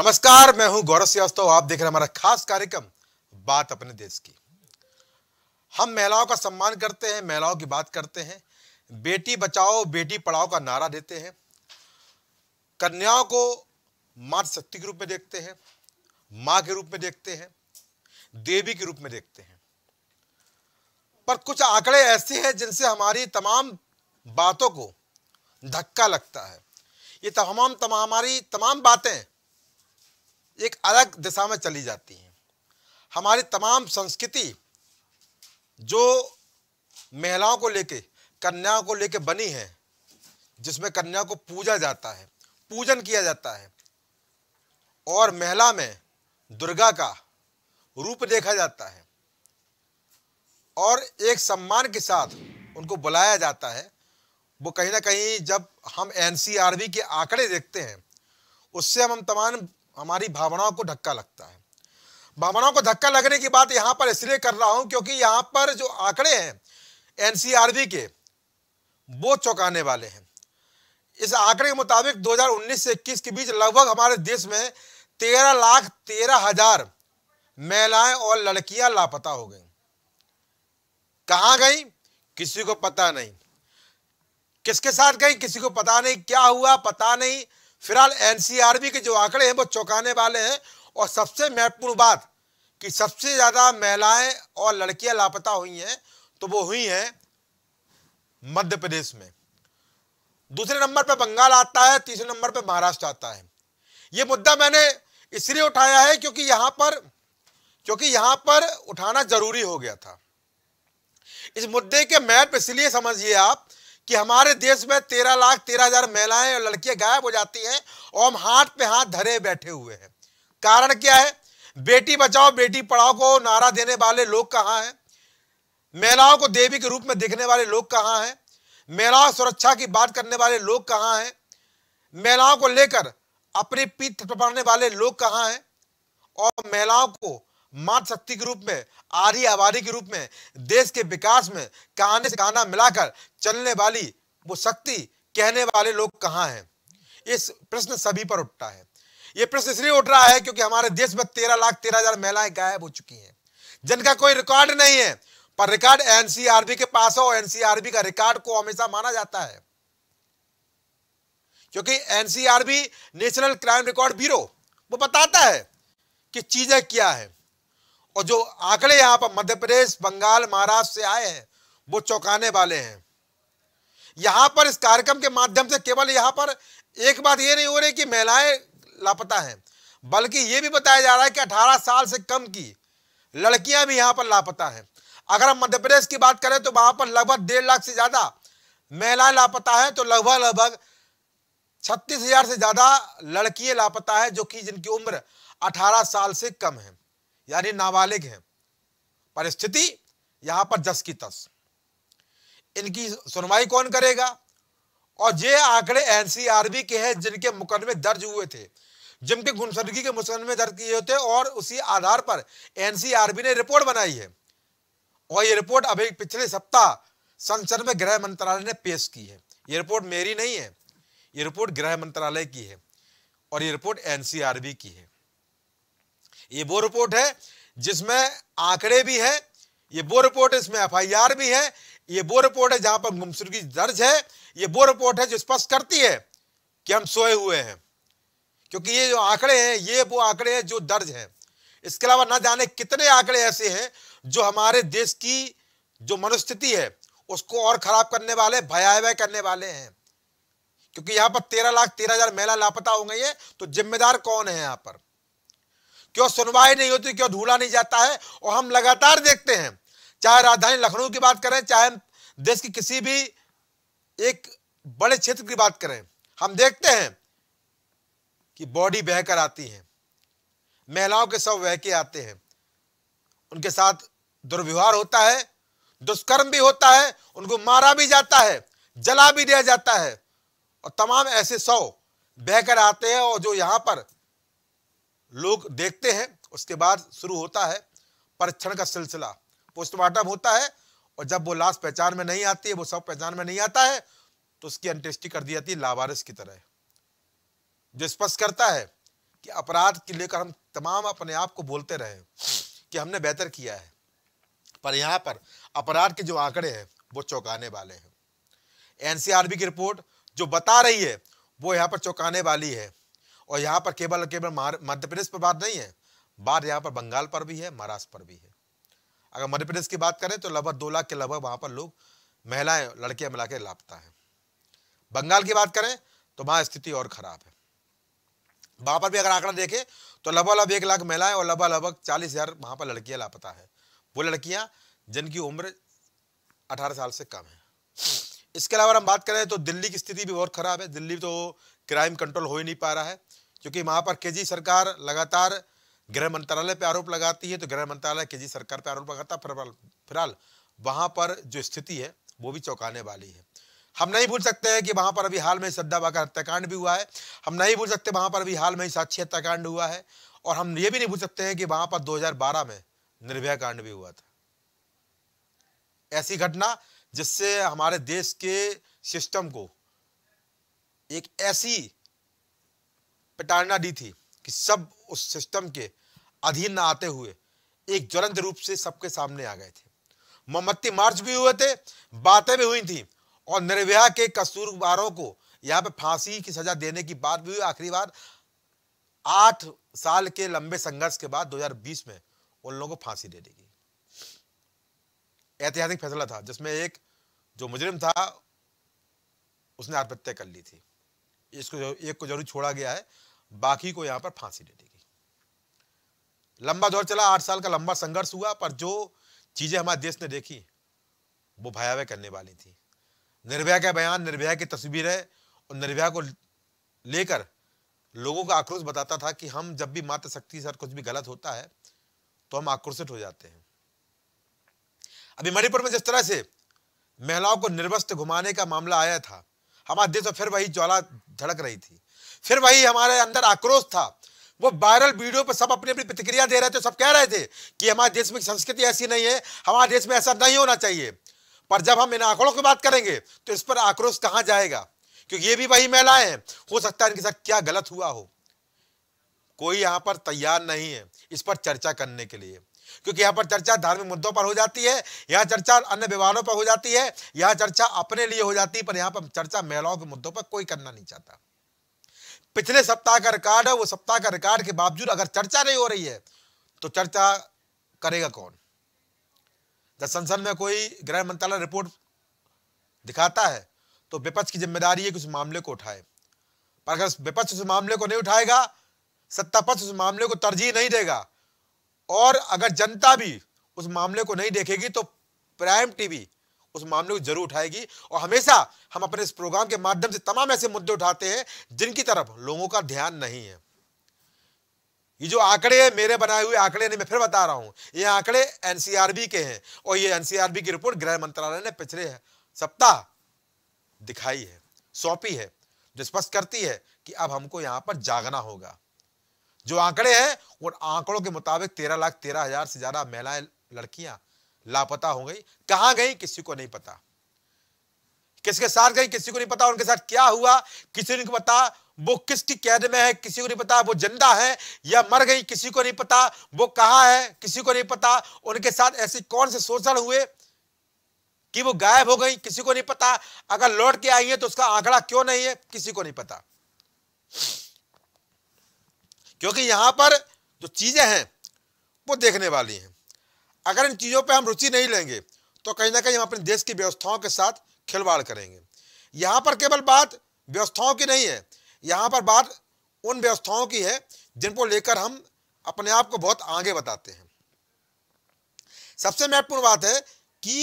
नमस्कार मैं हूं गौरव श्रीवास्तव आप देख रहे हैं हमारा खास कार्यक्रम बात अपने देश की हम महिलाओं का सम्मान करते हैं महिलाओं की बात करते हैं बेटी बचाओ बेटी पढ़ाओ का नारा देते हैं कन्याओं को मात शक्ति के रूप में देखते हैं माँ के रूप में देखते हैं देवी के रूप में देखते हैं पर कुछ आंकड़े ऐसे हैं जिनसे हमारी तमाम बातों को धक्का लगता है ये तमाम तमाम हमारी तमाम बातें एक अलग दिशा में चली जाती हैं हमारी तमाम संस्कृति जो महिलाओं को लेके कन्याओं को लेके बनी है जिसमें कन्या को पूजा जाता है पूजन किया जाता है और महिला में दुर्गा का रूप देखा जाता है और एक सम्मान के साथ उनको बुलाया जाता है वो कहीं ना कहीं जब हम एनसीआरबी के आंकड़े देखते हैं उससे हम हम तमाम हमारी भावनाओं को धक्का लगता है भावनाओं को धक्का लगने की बात यहाँ पर इसलिए कर रहा हूं क्योंकि यहाँ पर जो आंकड़े हैं एनसीआरबी के वो चौंकाने वाले हैं इस आंकड़े के मुताबिक 2019 से 21 के बीच लगभग हमारे देश में तेरह लाख तेरह हजार महिलाएं और लड़कियां लापता हो गई कहाँ गई किसी को पता नहीं किसके साथ गई किसी को पता नहीं क्या हुआ पता नहीं फिलहाल एनसीआरबी के जो आंकड़े हैं वो चौंकाने वाले हैं और सबसे महत्वपूर्ण बात कि सबसे ज़्यादा महिलाएं और लड़कियां लापता हुई हैं तो वो हुई हैं मध्य प्रदेश में दूसरे नंबर पर बंगाल आता है तीसरे नंबर पर महाराष्ट्र आता है ये मुद्दा मैंने इसलिए उठाया है क्योंकि यहाँ पर क्योंकि यहाँ पर उठाना जरूरी हो गया था इस मुद्दे के महत्व इसलिए समझिए आप कि हमारे देश में तेरह लाख तेरह हजार महिलाएं और लड़कियां गायब हो जाती हैं और हम हाथ पे हाथ धरे बैठे हुए हैं कारण क्या है बेटी बचाओ बेटी पढ़ाओ को नारा देने वाले लोग कहाँ हैं महिलाओं को देवी के रूप में देखने वाले लोग कहाँ हैं महिलाओं सुरक्षा की बात करने वाले लोग कहाँ हैं महिलाओं को लेकर अपनी पीठ थपथपाने वाले लोग कहाँ हैं और महिलाओं को मात शक्ति के रूप में आर्य आबादी के रूप में देश के विकास में कहने से कहना मिलाकर चलने वाली वो शक्ति कहने वाले लोग कहाँ हैं इस प्रश्न सभी पर उठता है ये प्रश्न इसलिए उठ रहा है क्योंकि हमारे देश में तेरह लाख तेरह हजार महिलाएं गायब हो चुकी हैं जिनका कोई रिकॉर्ड नहीं है पर रिकॉर्ड एनसीआरबी के पास हो एनसीआरबी का रिकॉर्ड को हमेशा माना जाता है क्योंकि NCRB national crime record bureau वो बताता है कि चीजें क्या है और जो आंकड़े यहाँ पर मध्य प्रदेश बंगाल महाराष्ट्र से आए हैं वो चौंकाने वाले हैं यहाँ पर इस कार्यक्रम के माध्यम से केवल यहाँ पर एक बात ये नहीं हो रही कि महिलाएं लापता हैं बल्कि ये भी बताया जा रहा है कि 18 साल से कम की लड़कियां भी यहाँ पर लापता हैं अगर हम मध्य प्रदेश की बात करें तो वहाँ पर लगभग डेढ़ लाख से ज़्यादा महिलाएं लापता है तो लगभग लगभग छत्तीस हजार से ज़्यादा लड़कियां लापता है जो कि जिनकी उम्र अठारह साल से कम है यानी नाबालिग हैं परिस्थिति यहां पर जस की तस इनकी सुनवाई कौन करेगा और ये आंकड़े एनसीआरबी के हैं जिनके मुकदमे दर्ज हुए थे जिनके गुमसदगी के मुकदमे दर्ज किए होते और उसी आधार पर एनसीआरबी ने रिपोर्ट बनाई है और ये रिपोर्ट अभी पिछले सप्ताह संसद में गृह मंत्रालय ने पेश की है ये रिपोर्ट मेरी नहीं है ये रिपोर्ट गृह मंत्रालय की है और ये रिपोर्ट एनसीआरबी की है ये वो रिपोर्ट है जिसमें आंकड़े भी है ये वो रिपोर्ट है इसमें एफ भी है ये वो रिपोर्ट है जहां पर गुमसुर्गी दर्ज है ये वो रिपोर्ट है जो स्पष्ट करती है कि हम सोए हुए हैं क्योंकि ये जो आंकड़े हैं ये वो आंकड़े हैं जो दर्ज हैं इसके अलावा ना जाने कितने आंकड़े ऐसे हैं जो हमारे देश की जो मनुस्थिति है उसको और खराब करने वाले भयावह करने वाले हैं क्योंकि यहाँ पर तेरह लाख तेरह हजार महिला लापता हो गई है तो जिम्मेदार कौन है यहाँ पर क्यों सुनवाई नहीं होती क्यों ढूंढा नहीं जाता है और हम लगातार देखते हैं चाहे राजधानी लखनऊ की बात करें चाहे देश की किसी भी एक बड़े क्षेत्र की बात करें हम देखते हैं कि बॉडी बहकर आती है महिलाओं के सब बह के आते हैं उनके साथ दुर्व्यवहार होता है दुष्कर्म भी होता है उनको मारा भी जाता है जला भी दिया जाता है और तमाम ऐसे सौ बहकर आते हैं और जो यहाँ पर लोग देखते हैं उसके बाद शुरू होता है परीक्षण का सिलसिला पोस्टमार्टम होता है और जब वो लाश पहचान में नहीं आती है वो सब पहचान में नहीं आता है तो उसकी अंत्येष्टि कर दी जाती है लावारिस की तरह जो स्पष्ट करता है कि अपराध के लेकर हम तमाम अपने आप को बोलते रहे कि हमने बेहतर किया है पर यहाँ पर अपराध के जो आंकड़े हैं वो चौंकाने वाले हैं एनसीआरबी की रिपोर्ट जो बता रही है वो यहाँ पर चौंकाने वाली है और यहाँ पर केवल केवल मध्य प्रदेश पर बात नहीं है बात यहाँ पर बंगाल पर भी है महाराष्ट्र पर भी है अगर मध्य प्रदेश की बात करें तो लगभग दो लाख के लगभग वहाँ पर लोग महिलाएं लड़कियां मिला के लापता हैं बंगाल की बात करें तो वहाँ स्थिति और खराब है वहाँ पर भी अगर आंकड़ा देखें तो लगभग लगभग एक लाख महिलाएं और लगभग लगभग चालीस हज़ार वहाँ पर लड़कियाँ लापता है वो लड़कियाँ जिनकी उम्र अठारह साल से कम है इसके अलावा हम बात करें तो दिल्ली की स्थिति भी बहुत ख़राब है दिल्ली तो क्राइम कंट्रोल हो ही नहीं पा रहा है क्योंकि वहां पर केजी सरकार लगातार गृह मंत्रालय पर आरोप लगाती है तो गृह मंत्रालय केजी सरकार पर आरोप लगाता फिलहाल फिलहाल वहां पर जो स्थिति है वो भी चौंकाने वाली है हम नहीं भूल सकते हैं कि वहां पर अभी हाल में श्रद्धा बाकर हत्याकांड भी हुआ है हम नहीं भूल सकते वहां पर अभी हाल में ही साक्षी हत्याकांड हुआ है और हम ये भी नहीं भूल सकते हैं कि वहां पर 2012 में निर्भया कांड भी हुआ था ऐसी घटना जिससे हमारे देश के सिस्टम को एक ऐसी प्रताड़ना दी थी कि सब उस सिस्टम के अधीन न आते हुए एक ज्वलंत रूप से सबके सामने आ गए थे मोमबत्ती मार्च भी हुए थे बातें भी हुई थी और निर्भया के कसूरवारों को यहाँ पे फांसी की सजा देने की बात भी हुई आखिरी बार आठ साल के लंबे संघर्ष के बाद 2020 में उन लोगों को फांसी दे दी गई ऐतिहासिक फैसला था जिसमें एक जो मुजरिम था उसने आत्महत्या कर ली थी इसको एक को जरूर छोड़ा गया है बाकी को यहां पर फांसी दे दी गई लंबा दौर चला आठ साल का लंबा संघर्ष हुआ पर जो चीजें हमारे देश ने देखी वो भयावह करने वाली थी निर्भया का बयान निर्भया की तस्वीर है और निर्भया को लेकर लोगों का आक्रोश बताता था कि हम जब भी मात शक्ति सर कुछ भी गलत होता है तो हम आक्रोशित हो जाते हैं अभी मणिपुर में जिस तरह से महिलाओं को निर्वस्त घुमाने का मामला आया था हमारे देश तो फिर वही ज्वाला धड़क रही थी फिर वही हमारे अंदर आक्रोश था वो वायरल वीडियो पर सब अपनी अपनी प्रतिक्रिया दे रहे थे सब कह रहे थे कि हमारे देश में संस्कृति ऐसी नहीं है हमारे देश में ऐसा नहीं होना चाहिए पर जब हम इन आंकड़ों की बात करेंगे तो इस पर आक्रोश कहाँ जाएगा क्योंकि ये भी वही महिलाएं हैं हो सकता है इनके साथ क्या गलत हुआ हो कोई यहाँ पर तैयार नहीं है इस पर चर्चा करने के लिए क्योंकि यहाँ पर चर्चा धार्मिक मुद्दों पर हो जाती है यहाँ चर्चा अन्य विवादों पर हो जाती है यहाँ चर्चा अपने लिए हो जाती है पर यहाँ पर चर्चा महिलाओं के मुद्दों पर कोई करना नहीं चाहता पिछले सप्ताह का रिकॉर्ड है वो सप्ताह का रिकॉर्ड के बावजूद अगर चर्चा नहीं हो रही है तो चर्चा करेगा कौन जब संसद में कोई गृह मंत्रालय रिपोर्ट दिखाता है तो विपक्ष की जिम्मेदारी है कि उस मामले को उठाए पर अगर विपक्ष उस मामले को नहीं उठाएगा सत्ता पक्ष उस मामले को तरजीह नहीं देगा और अगर जनता भी उस मामले को नहीं देखेगी तो प्राइम टीवी उस मामले को जरूर उठाएगी और हमेशा हम अपने इस प्रोग्राम के माध्यम से तमाम ऐसे मुद्दे उठाते हैं जिनकी तरफ लोगों का ध्यान नहीं है ये जो आंकड़े मेरे बनाए हुए आंकड़े नहीं मैं फिर बता रहा हूं ये आंकड़े एनसीआरबी के हैं और ये एनसीआरबी की रिपोर्ट गृह मंत्रालय ने पिछले सप्ताह दिखाई है सौंपी है जो स्पष्ट करती है कि अब हमको यहां पर जागना होगा जो आंकड़े हैं उन आंकड़ों के मुताबिक तेरह लाख तेरह हजार से ज्यादा महिलाएं लड़कियां लापता हो गई कहां गई किसी को नहीं पता किसके साथ गई किसी को नहीं पता उनके साथ क्या हुआ किसी ने नहीं पता वो किसकी कैद में है किसी को नहीं पता वो जिंदा है या मर गई किसी को नहीं पता वो कहा है किसी को नहीं पता उनके साथ ऐसे कौन से शोषण हुए कि वो गायब हो गई किसी को नहीं पता अगर लौट के आई है तो उसका आंकड़ा क्यों नहीं है किसी को नहीं पता क्योंकि यहां पर जो चीजें हैं वो देखने वाली हैं अगर इन चीज़ों पर हम रुचि नहीं लेंगे तो कहीं ना कहीं हम अपने देश की व्यवस्थाओं के साथ खिलवाड़ करेंगे यहाँ पर केवल बात व्यवस्थाओं की नहीं है यहाँ पर बात उन व्यवस्थाओं की है जिनको लेकर हम अपने आप को बहुत आगे बताते हैं सबसे महत्वपूर्ण बात है कि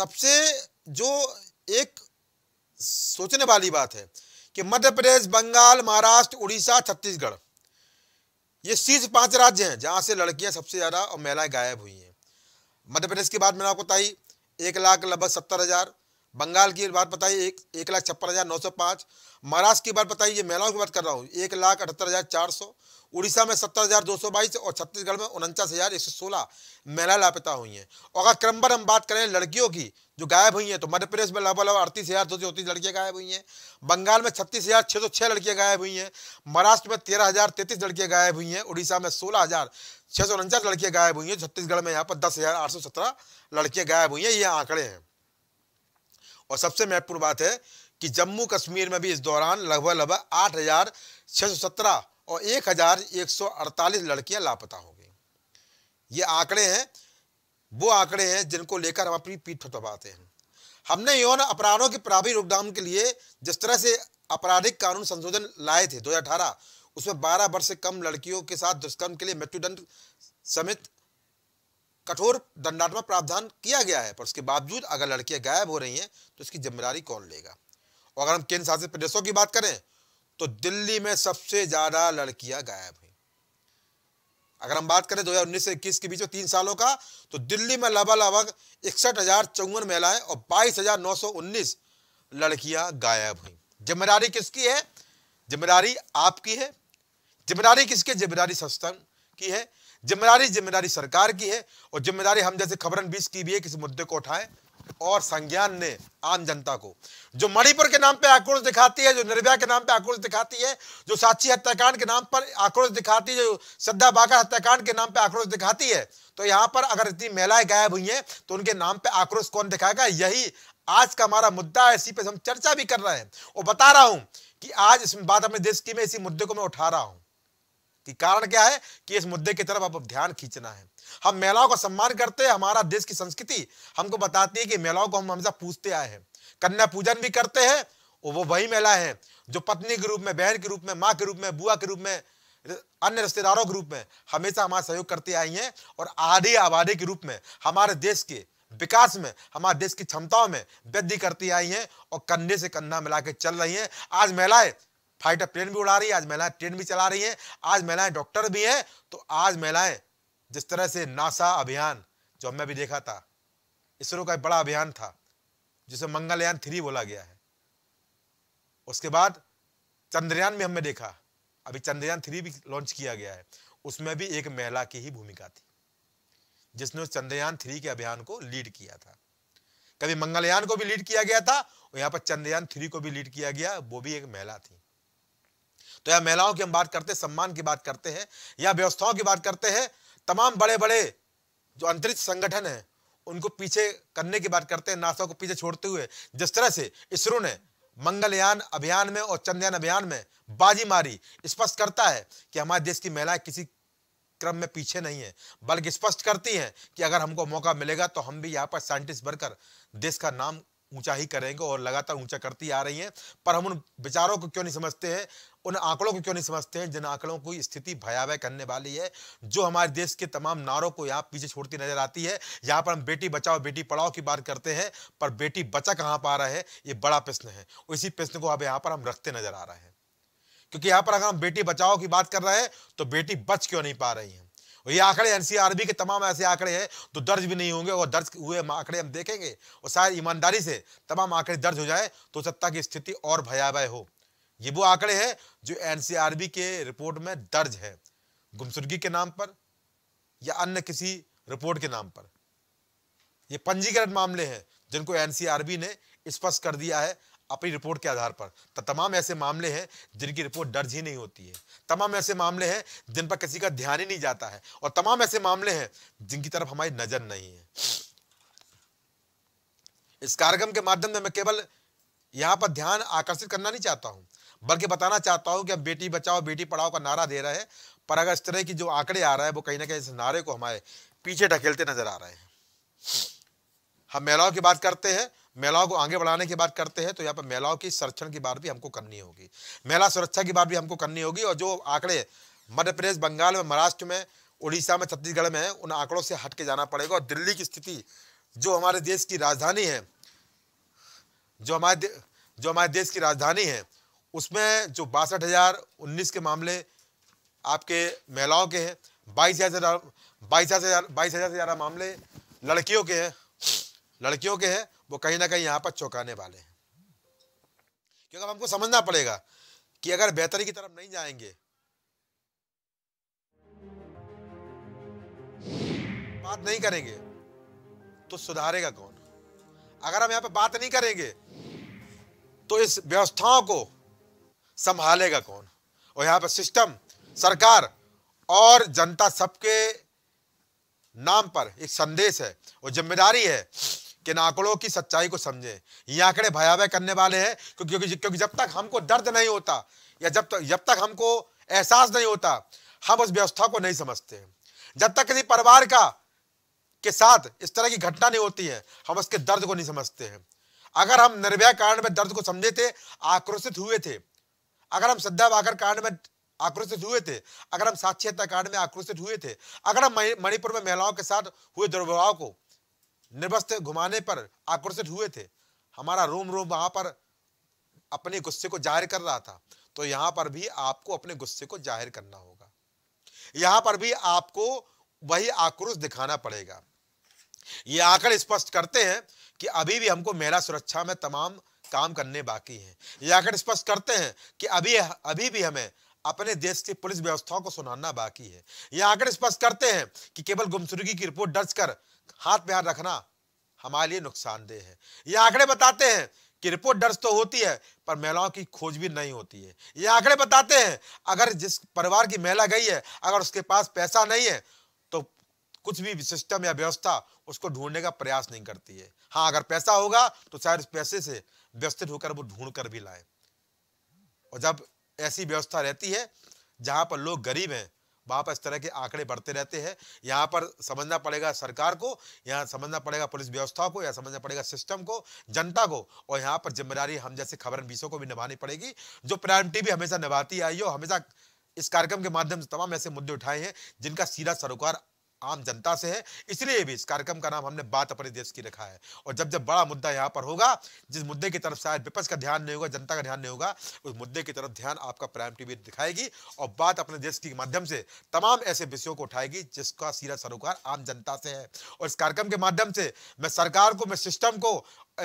सबसे जो एक सोचने वाली बात है कि मध्य प्रदेश बंगाल महाराष्ट्र उड़ीसा छत्तीसगढ़ ये शीर्ष पांच राज्य हैं जहाँ से लड़कियाँ सबसे ज़्यादा और महिलाएं गायब हुई हैं मध्य प्रदेश की बात मैंने आपको बताई एक लाख लगभग सत्तर हज़ार बंगाल की बात बताइए एक एक लाख छप्पन हज़ार नौ सौ पाँच महाराष्ट्र की बात बताइए महिलाओं की बात कर रहा हूँ एक लाख अठहत्तर हज़ार चार सौ उड़ीसा में सत्तर हज़ार दो सौ बाईस और छत्तीसगढ़ में उनचास हज़ार एक सौ सोलह महिला लापता हुई हैं और अगर क्रमबर हम बात करें लड़कियों की जो गायब हुई हैं तो मध्य प्रदेश में लगभग लगभग अड़तीस हज़ार दो सौ चौंतीस लड़कियाँ गायब हुई हैं बंगाल में छत्तीस हज़ार छः सौ छः लड़कियाँ गायब हुई हैं महाराष्ट्र में तेरह हज़ार तैंतीस लड़कियाँ गायब हुई हैं उड़ीसा में सोलह हज़ार छः सौ उनचास लड़कियाँ गायब हुई हैं छत्तीसगढ़ में यहाँ पर दस हज़ार आठ सौ सत्रह लड़कियाँ गायब हुई हैं ये आंकड़े हैं और सबसे महत्वपूर्ण बात है कि जम्मू कश्मीर में भी इस दौरान लगभग लगभग आठ हज़ार छः सौ सत्रह और एक हज़ार एक सौ अड़तालीस लड़कियाँ लापता हो गई ये आंकड़े हैं वो आंकड़े हैं जिनको लेकर हम अपनी पीठ थपाते हैं हमने यौन अपराधों के प्रभावी रोकथाम के लिए जिस तरह से आपराधिक कानून संशोधन लाए थे 2018 उसमें 12 वर्ष से कम लड़कियों के साथ दुष्कर्म के लिए मृत्युदंड समेत कठोर दंडात्मक प्रावधान किया गया है पर उसके बावजूद अगर लड़कियां गायब हो रही हैं तो इसकी जिम्मेदारी कौन लेगा और अगर हम केंद्र शासित प्रदेशों की बात करें तो दिल्ली में सबसे ज़्यादा लड़कियां गायब हैं अगर हम बात करें दो हज़ार उन्नीस से इक्कीस के बीच में तीन सालों का तो दिल्ली में लगभग लगभग इकसठ हज़ार चौवन महिलाएं और बाईस हज़ार नौ सौ उन्नीस लड़कियां गायब हुई जिम्मेदारी किसकी है जिम्मेदारी आपकी है जिम्मेदारी किसकी जिम्मेदारी संस्थान की है जिम्मेदारी जिम्मेदारी सरकार की है और जिम्मेदारी हम जैसे खबरन बीस की भी है किसी मुद्दे को उठाएं और संज्ञान ने आम जनता को जो मणिपुर के नाम पे आक्रोश दिखाती है जो निर्भया के नाम पे आक्रोश दिखाती है जो साक्षी हत्याकांड के नाम पर आक्रोश दिखाती है जो श्रद्धा बाका हत्याकांड के नाम पे आक्रोश दिखाती है तो यहाँ पर अगर इतनी महिलाएं गायब हुई हैं तो उनके नाम पे आक्रोश कौन दिखाएगा यही आज का हमारा मुद्दा है इसी पे हम चर्चा भी कर रहे हैं और बता रहा हूँ कि आज इस बात अपने देश की मैं इसी मुद्दे को मैं उठा रहा हूँ कि कारण क्या है कि इस मुद्दे की तरफ अब ध्यान खींचना है हम महिलाओं का सम्मान करते हैं हमारा देश की संस्कृति हमको बताती है कि महिलाओं को हम हमेशा पूछते आए हैं कन्या पूजन भी करते हैं वो वही महिला है जो पत्नी के रूप में बहन के रूप में माँ के रूप में बुआ के रूप में अन्य रिश्तेदारों के रूप में हमेशा हमारा सहयोग करती आई हैं और आधी आबादी के रूप में हमारे देश के विकास में हमारे देश की क्षमताओं में वृद्धि करती आई हैं और कंधे से कंधा मिला चल रही हैं आज महिलाएं फाइटर प्लेन भी उड़ा रही है आज महिलाएं ट्रेन भी चला रही हैं आज महिलाएं डॉक्टर भी हैं तो आज महिलाएं जिस तरह से नासा अभियान जो हमने भी देखा था इसरो का एक बड़ा अभियान था जिसे मंगलयान थ्री बोला गया है उसके बाद चंद्रयान में हमने देखा अभी चंद्रयान थ्री भी लॉन्च किया गया है उसमें भी एक महिला की ही भूमिका थी जिसने उस चंद्रयान थ्री के अभियान को लीड किया था कभी मंगलयान को भी लीड किया गया था और यहाँ पर चंद्रयान थ्री को भी लीड किया गया वो भी एक महिला थी तो या महिलाओं की हम बात करते हैं सम्मान की बात करते हैं या व्यवस्थाओं की बात करते हैं तमाम बड़े बड़े जो अंतरिक्ष संगठन हैं उनको पीछे करने की बात करते हैं नासा को पीछे छोड़ते हुए जिस तरह से इसरो ने मंगलयान अभियान में और चंद्रयान अभियान में बाजी मारी स्पष्ट करता है कि हमारे देश की महिलाएं किसी क्रम में पीछे नहीं है बल्कि स्पष्ट करती हैं कि अगर हमको मौका मिलेगा तो हम भी यहाँ पर साइंटिस्ट बनकर देश का नाम ऊंचा ही करेंगे और लगातार ऊंचा करती आ रही हैं पर हम उन विचारों को क्यों नहीं समझते हैं उन आंकड़ों को क्यों नहीं समझते हैं जिन आंकड़ों की स्थिति भयावह करने वाली है जो हमारे देश के तमाम नारों को यहाँ पीछे छोड़ती नजर आती है यहाँ पर हम बेटी बचाओ बेटी पढ़ाओ की बात करते हैं पर बेटी बचा कहाँ पा रहा है ये बड़ा प्रश्न है इसी प्रश्न को अब यहाँ पर हम रखते नजर आ रहे हैं क्योंकि यहाँ पर अगर हम बेटी बचाओ की बात कर रहे हैं तो बेटी बच क्यों नहीं पा रही है ये आंकड़े एनसीआरबी के तमाम ऐसे आंकड़े हैं जो तो दर्ज भी नहीं होंगे और दर्ज हुए आंकड़े हम देखेंगे और शायद ईमानदारी से तमाम आंकड़े दर्ज हो जाए तो सत्ता की स्थिति और भयावह हो ये वो आंकड़े हैं जो एनसीआरबी के रिपोर्ट में दर्ज है गुमसुर्गी के नाम पर या अन्य किसी रिपोर्ट के नाम पर ये पंजीकरण मामले हैं जिनको एनसीआरबी ने स्पष्ट कर दिया है अपनी रिपोर्ट के आधार पर तो तमाम ऐसे मामले हैं जिनकी रिपोर्ट दर्ज ही नहीं होती है तमाम ऐसे मामले हैं जिन पर किसी का ध्यान ही नहीं जाता है और तमाम ऐसे मामले हैं जिनकी तरफ हमारी नजर नहीं है इस कार्यक्रम के माध्यम से मैं केवल यहाँ पर ध्यान आकर्षित करना नहीं चाहता हूँ बल्कि बताना चाहता हूँ कि अब बेटी बचाओ बेटी पढ़ाओ का नारा दे रहे हैं पर अगर इस तरह की जो आंकड़े आ रहा है वो कहीं ना कहीं इस नारे को हमारे पीछे ढकेलते नजर आ रहे हैं हम महिलाओं की बात करते हैं महिलाओं को आगे बढ़ाने की बात करते हैं तो यहाँ पर महिलाओं की संरक्षण की बात भी हमको करनी होगी महिला सुरक्षा की बात भी हमको करनी होगी और जो आंकड़े मध्य प्रदेश बंगाल में महाराष्ट्र में उड़ीसा में छत्तीसगढ़ में है उन आंकड़ों से हट के जाना पड़ेगा और दिल्ली की स्थिति जो हमारे देश की राजधानी है जो हमारे जो हमारे देश की राजधानी है उसमें जो बासठ हज़ार उन्नीस के मामले आपके महिलाओं के हैं बाईस हज़ार बाईस हज़ार बाईस हज़ार से ज़्यादा मामले लड़कियों के हैं लड़कियों के हैं वो कहीं ना कहीं यहाँ पर चौंकाने वाले हैं क्योंकि अब हमको समझना पड़ेगा कि अगर बेहतरी की तरफ नहीं जाएंगे बात नहीं करेंगे तो सुधारेगा कौन अगर हम यहाँ पर बात नहीं करेंगे तो इस व्यवस्थाओं को संभालेगा कौन और यहाँ पर सिस्टम सरकार और जनता सबके नाम पर एक संदेश है और जिम्मेदारी है कि आंकड़ों की सच्चाई को समझे ये आंकड़े भयावह करने वाले हैं क्योंकि क्योंकि जब तक हमको दर्द नहीं होता या जब तक जब तक हमको एहसास नहीं होता हम उस व्यवस्था को नहीं समझते जब तक किसी परिवार का के साथ इस तरह की घटना नहीं होती है हम उसके दर्द को नहीं समझते हैं अगर हम निर्भय कारण में दर्द को समझे थे आक्रोशित हुए थे अगर हम श्रद्धा वाकर कांड में आक्रोशित हुए थे अगर हम साक्षी कांड में आक्रोशित हुए थे अगर हम मणिपुर में महिलाओं के साथ हुए दुर्व्यवहार को निर्वस्त घुमाने पर आकर्षित हुए थे हमारा रोम रोम वहां पर अपने गुस्से को जाहिर कर रहा था तो यहाँ पर भी आपको अपने गुस्से को जाहिर करना होगा यहां पर भी आपको वही आक्रोश दिखाना पड़ेगा ये आंकड़ स्पष्ट करते हैं कि अभी भी हमको महिला सुरक्षा में तमाम काम करने बाकी हैं ये आंकड़ स्पष्ट करते हैं कि अभी अभी भी हमें अपने देश की पुलिस व्यवस्थाओं को सुनाना बाकी है ये आंकड़े स्पष्ट करते हैं कि केवल गुमसुर्गी की रिपोर्ट दर्ज कर हाथ में हाथ रखना हमारे लिए नुकसानदेह है ये आंकड़े बताते हैं कि रिपोर्ट दर्ज तो होती है पर महिलाओं की खोज भी नहीं होती है ये आंकड़े बताते हैं अगर जिस परिवार की महिला गई है अगर उसके पास पैसा नहीं है तो कुछ भी सिस्टम या व्यवस्था उसको ढूंढने का प्रयास नहीं करती है हाँ अगर पैसा होगा तो शायद उस पैसे से व्यवस्थित होकर वो ढूंढ कर भी लाए और जब ऐसी व्यवस्था रहती है जहां पर लोग गरीब हैं वहाँ पर इस तरह के आंकड़े बढ़ते रहते हैं यहाँ पर समझना पड़ेगा सरकार को यहाँ समझना पड़ेगा पुलिस व्यवस्था को यहाँ समझना पड़ेगा सिस्टम को जनता को और यहाँ पर जिम्मेदारी हम जैसे खबर बीसों को भी निभानी पड़ेगी जो प्राइम टीवी हमेशा निभाती आई हो हमेशा इस कार्यक्रम के माध्यम से तमाम ऐसे मुद्दे उठाए हैं जिनका सीधा सरोकार आम जनता से है इसलिए भी इस कार्यक्रम का नाम हमने बात अपने देश की रखा है और जब जब बड़ा मुद्दा यहाँ पर होगा जिस मुद्दे की तरफ शायद विपक्ष का ध्यान नहीं होगा जनता का ध्यान नहीं होगा उस मुद्दे की तरफ ध्यान आपका प्राइम टीवी दिखाएगी और बात अपने देश के माध्यम से तमाम ऐसे विषयों को उठाएगी जिसका सीधा सरोकार आम जनता से है और इस कार्यक्रम के माध्यम से मैं सरकार को मैं सिस्टम को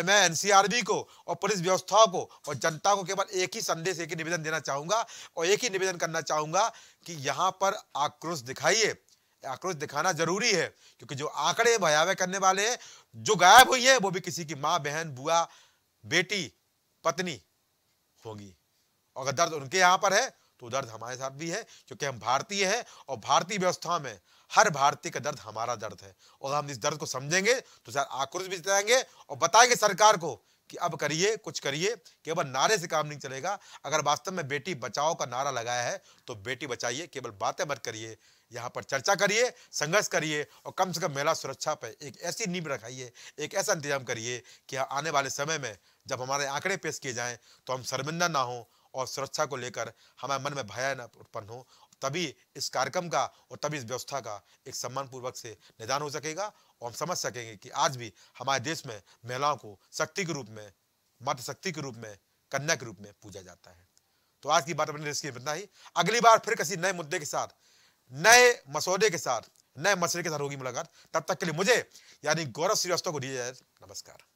मैं एनसीआरबी को और पुलिस व्यवस्था को और जनता को केवल एक ही संदेश एक ही निवेदन देना चाहूंगा और एक ही निवेदन करना चाहूँगा कि यहाँ पर आक्रोश दिखाइए आक्रोश दिखाना जरूरी है क्योंकि जो आंकड़े भयावह करने वाले हैं जो गायब हुई है वो भी किसी की माँ बहन बुआ बेटी पत्नी होगी और अगर दर्द उनके यहाँ पर है तो दर्द हमारे साथ भी है क्योंकि हम भारतीय हैं और भारतीय व्यवस्था में हर भारतीय का दर्द हमारा दर्द है और हम इस दर्द को समझेंगे तो सर आक्रोश भी जताएंगे और बताएंगे सरकार को कि अब करिए कुछ करिए केवल नारे से काम नहीं चलेगा अगर वास्तव में बेटी बचाओ का नारा लगाया है तो बेटी बचाइए केवल बातें मत करिए यहाँ पर चर्चा करिए संघर्ष करिए और कम से कम महिला सुरक्षा पर एक ऐसी नींव रखाइए एक ऐसा इंतजाम करिए कि आने वाले समय में जब हमारे आंकड़े पेश किए जाएँ तो हम शर्मिंदा ना हों और सुरक्षा को लेकर हमारे मन में भया न उत्पन्न हो तभी इस कार्यक्रम का और तभी इस व्यवस्था का एक सम्मानपूर्वक से निदान हो सकेगा और हम समझ सकेंगे कि आज भी हमारे देश में महिलाओं को शक्ति के रूप में मत शक्ति के रूप में कन्या के रूप में पूजा जाता है तो आज की बात अपने देश की इतना ही अगली बार फिर किसी नए मुद्दे के साथ नए मसौदे के साथ नए मसले के साथ होगी मुलाकात तब तक के लिए मुझे यानी गौरव श्रीवास्तव को दीजिए नमस्कार